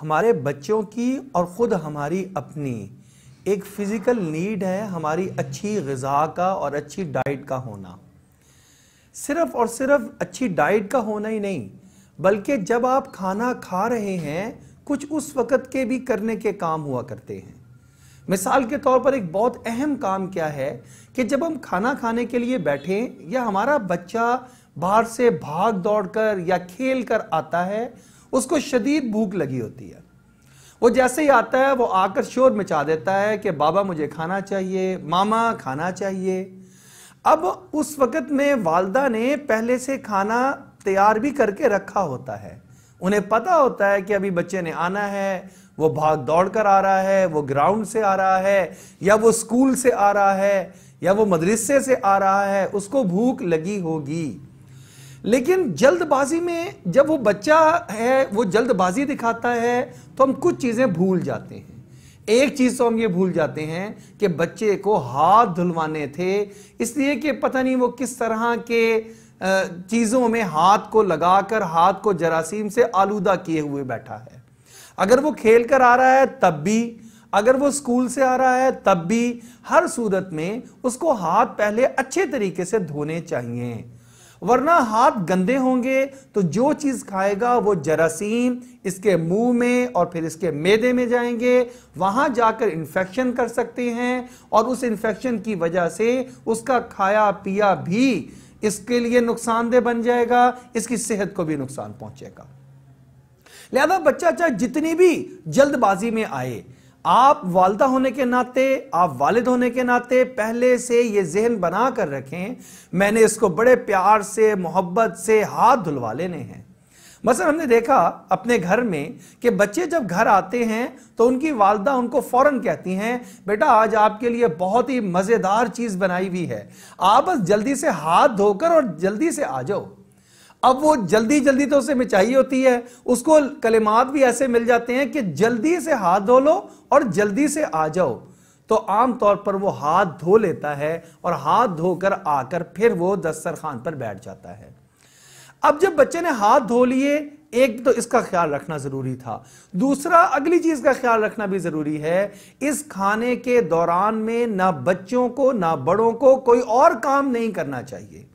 हमारे बच्चों की और ख़ुद हमारी अपनी एक फ़िज़िकल नीड है हमारी अच्छी गज़ा का और अच्छी डाइट का होना सिर्फ़ और सिर्फ अच्छी डाइट का होना ही नहीं बल्कि जब आप खाना खा रहे हैं कुछ उस वक़्त के भी करने के काम हुआ करते हैं मिसाल के तौर पर एक बहुत अहम काम क्या है कि जब हम खाना खाने के लिए बैठे या हमारा बच्चा बाहर से भाग दौड़ कर या खेल कर आता है उसको शदीद भूख लगी होती है वो जैसे ही आता है वो आकर शोर मचा देता है कि बाबा मुझे खाना चाहिए मामा खाना चाहिए अब उस वक़्त में वालदा ने पहले से खाना तैयार भी करके रखा होता है उन्हें पता होता है कि अभी बच्चे ने आना है वो भाग दौड़ कर आ रहा है वो ग्राउंड से आ रहा है या वो स्कूल से आ रहा है या वो मदरसे से आ रहा है उसको भूख लगी होगी लेकिन जल्दबाजी में जब वो बच्चा है वो जल्दबाजी दिखाता है तो हम कुछ चीज़ें भूल जाते हैं एक चीज़ तो हम ये भूल जाते हैं कि बच्चे को हाथ धुलवाने थे इसलिए कि पता नहीं वो किस तरह के चीज़ों में हाथ को लगाकर हाथ को जरासीम से आलूदा किए हुए बैठा है अगर वो खेल कर आ रहा है तब भी अगर वो स्कूल से आ रहा है तब भी हर सूरत में उसको हाथ पहले अच्छे तरीके से धोने चाहिए वरना हाथ गंदे होंगे तो जो चीज़ खाएगा वो जरासीम इसके मुंह में और फिर इसके मैदे में जाएंगे वहां जाकर इन्फेक्शन कर सकते हैं और उस इन्फेक्शन की वजह से उसका खाया पिया भी इसके लिए नुकसानदेह बन जाएगा इसकी सेहत को भी नुकसान पहुंचेगा लिहाजा बच्चा चाहे जितनी भी जल्दबाजी में आए आप वालदा होने के नाते आप वालिद होने के नाते पहले से ये जहन बना कर रखें मैंने इसको बड़े प्यार से मोहब्बत से हाथ धुलवा लेने हैं मसलन हमने देखा अपने घर में कि बच्चे जब घर आते हैं तो उनकी वालदा उनको फौरन कहती हैं बेटा आज आपके लिए बहुत ही मज़ेदार चीज़ बनाई हुई है आप बस जल्दी से हाथ धोकर और जल्दी से आ जाओ अब वो जल्दी जल्दी तो उसे मिचाई होती है उसको कलेमात भी ऐसे मिल जाते हैं कि जल्दी से हाथ धो लो और जल्दी से आ जाओ तो आमतौर पर वो हाथ धो लेता है और हाथ धोकर आकर फिर वो दस्तरखान पर बैठ जाता है अब जब बच्चे ने हाथ धो लिए एक तो इसका ख्याल रखना जरूरी था दूसरा अगली चीज का ख्याल रखना भी जरूरी है इस खाने के दौरान में ना बच्चों को ना बड़ों को कोई और काम नहीं करना चाहिए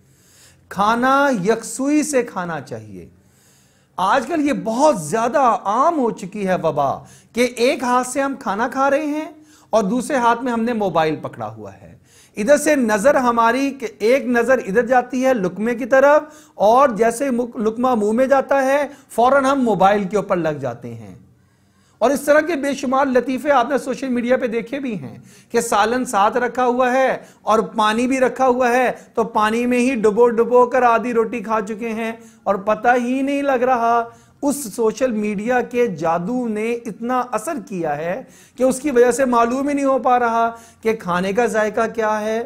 खाना यकसुई से खाना चाहिए आजकल ये बहुत ज्यादा आम हो चुकी है वबा कि एक हाथ से हम खाना खा रहे हैं और दूसरे हाथ में हमने मोबाइल पकड़ा हुआ है इधर से नजर हमारी एक नजर इधर जाती है लुकमे की तरफ और जैसे लुकमा मुंह में जाता है फौरन हम मोबाइल के ऊपर लग जाते हैं और इस तरह के बेशुमार लतीफ़े आपने सोशल मीडिया पे देखे भी हैं कि सालन साथ रखा हुआ है और पानी भी रखा हुआ है तो पानी में ही डुबो डुबो कर आधी रोटी खा चुके हैं और पता ही नहीं लग रहा उस सोशल मीडिया के जादू ने इतना असर किया है कि उसकी वजह से मालूम ही नहीं हो पा रहा कि खाने का जायका क्या है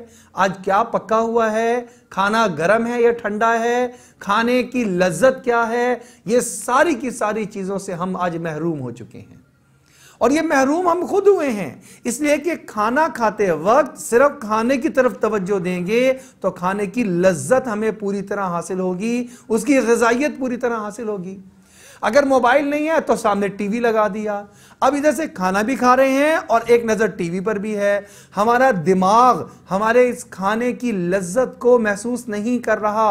आज क्या पका हुआ है खाना गर्म है या ठंडा है खाने की लज्जत क्या है ये सारी की सारी चीज़ों से हम आज महरूम हो चुके हैं और ये महरूम हम खुद हुए हैं इसलिए कि खाना खाते वक्त सिर्फ खाने की तरफ तवज्जो देंगे तो खाने की लज्जत हमें पूरी तरह हासिल होगी उसकी गजाइत पूरी तरह हासिल होगी अगर मोबाइल नहीं है तो सामने टीवी लगा दिया अब इधर से खाना भी खा रहे हैं और एक नज़र टीवी पर भी है हमारा दिमाग हमारे इस खाने की लज्जत को महसूस नहीं कर रहा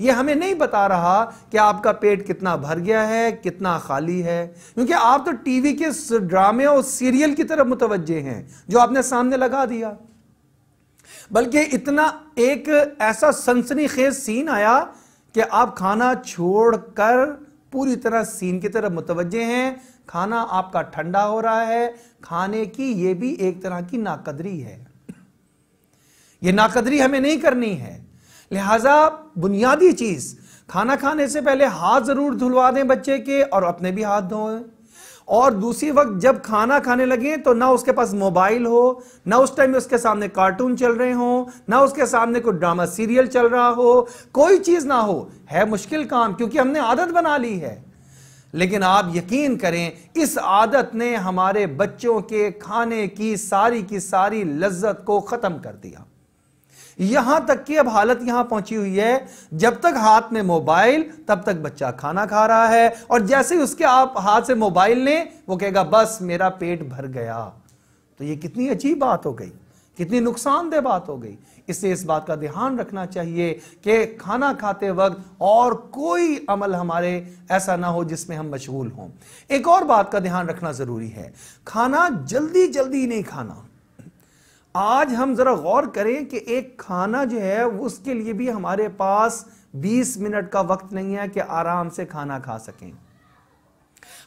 यह हमें नहीं बता रहा कि आपका पेट कितना भर गया है कितना खाली है क्योंकि आप तो टीवी के ड्रामे और सीरियल की तरफ मुतवजे हैं जो आपने सामने लगा दिया बल्कि इतना एक ऐसा सनसनी खेज सीन आया कि आप खाना छोड़कर पूरी तरह सीन की तरफ मुतवजे हैं खाना आपका ठंडा हो रहा है खाने की यह भी एक तरह की नाकदरी है यह नाकदरी हमें नहीं करनी है लिहाजा बुनियादी चीज़ खाना खाने से पहले हाथ ज़रूर धुलवा दें बच्चे के और अपने भी हाथ धोएं और दूसरी वक्त जब खाना खाने लगे तो ना उसके पास मोबाइल हो ना उस टाइम में उसके सामने कार्टून चल रहे हो ना उसके सामने कोई ड्रामा सीरियल चल रहा हो कोई चीज ना हो है मुश्किल काम क्योंकि हमने आदत बना ली है लेकिन आप यकीन करें इस आदत ने हमारे बच्चों के खाने की सारी की सारी लज्जत को ख़त्म कर दिया यहां तक कि अब हालत यहां पहुंची हुई है जब तक हाथ में मोबाइल तब तक बच्चा खाना खा रहा है और जैसे ही उसके आप हाथ से मोबाइल ले वो कहेगा बस मेरा पेट भर गया तो ये कितनी अजीब बात हो गई कितनी नुकसानदेह बात हो गई इससे इस बात का ध्यान रखना चाहिए कि खाना खाते वक्त और कोई अमल हमारे ऐसा ना हो जिसमें हम मशगूल हों एक और बात का ध्यान रखना ज़रूरी है खाना जल्दी जल्दी नहीं खाना आज हम ज़रा गौर करें कि एक खाना जो है उसके लिए भी हमारे पास 20 मिनट का वक्त नहीं है कि आराम से खाना खा सकें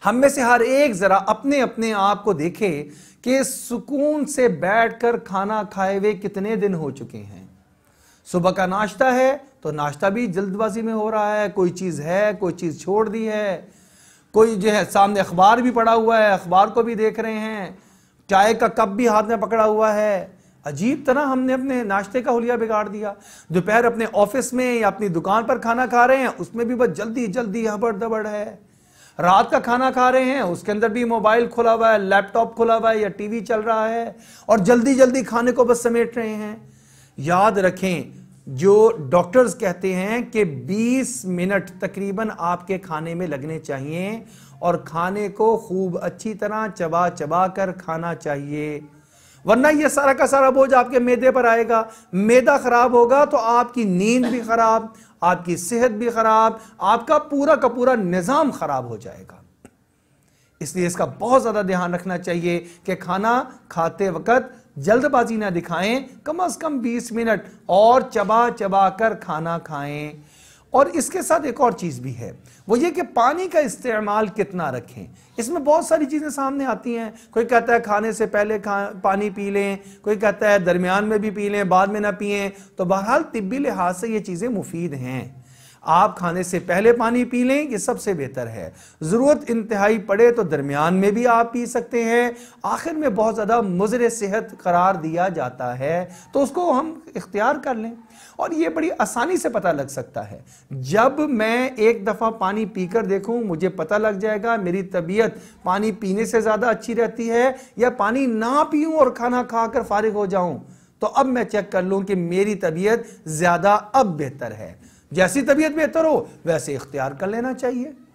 हम में से हर एक ज़रा अपने अपने आप को देखे कि सुकून से बैठकर खाना खाए हुए कितने दिन हो चुके हैं सुबह का नाश्ता है तो नाश्ता भी जल्दबाजी में हो रहा है कोई चीज़ है कोई चीज़ छोड़ दी है कोई जो है सामने अखबार भी पड़ा हुआ है अखबार को भी देख रहे हैं चाय का कप भी हाथ में पकड़ा हुआ है अजीब तरह हमने अपने नाश्ते का हुलिया बिगाड़ दिया दोपहर अपने ऑफिस में या अपनी दुकान पर खाना खा रहे हैं उसमें भी बस जल्दी जल्दी हबड़ दबड़ है रात का खाना खा रहे हैं उसके अंदर भी मोबाइल खुला हुआ है लैपटॉप खुला हुआ है या टीवी चल रहा है और जल्दी जल्दी खाने को बस समेट रहे हैं याद रखें जो डॉक्टर्स कहते हैं कि 20 मिनट तकरीबन आपके खाने में लगने चाहिए और खाने को खूब अच्छी तरह चबा चबा कर खाना चाहिए वरना ये सारा का सारा बोझ आपके मैदे पर आएगा मैदा ख़राब होगा तो आपकी नींद भी ख़राब आपकी सेहत भी ख़राब आपका पूरा का पूरा निज़ाम ख़राब हो जाएगा इसलिए इसका बहुत ज़्यादा ध्यान रखना चाहिए कि खाना खाते वक्त जल्दबाजी ना दिखाएं कम अज़ कम 20 मिनट और चबा चबा कर खाना खाएं और इसके साथ एक और चीज़ भी है वो ये कि पानी का इस्तेमाल कितना रखें इसमें बहुत सारी चीज़ें सामने आती हैं कोई कहता है खाने से पहले खा पानी पी लें कोई कहता है दरमियान में भी पी लें बाद में ना पिए तो बहरहाल तिब्बी लिहाज से ये चीज़ें मुफीद हैं आप खाने से पहले पानी पी लें ये सबसे बेहतर है ज़रूरत इंतहाई पड़े तो दरमियान में भी आप पी सकते हैं आखिर में बहुत ज़्यादा मुजर सेहत करार दिया जाता है तो उसको हम इख्तियार कर लें और ये बड़ी आसानी से पता लग सकता है जब मैं एक दफ़ा पानी पीकर देखूं मुझे पता लग जाएगा मेरी तबीयत पानी पीने से ज़्यादा अच्छी रहती है या पानी ना पीऊं और खाना खाकर फारिग हो जाऊं तो अब मैं चेक कर लूं कि मेरी तबीयत ज़्यादा अब बेहतर है जैसी तबीयत बेहतर हो वैसे इख्तियार कर लेना चाहिए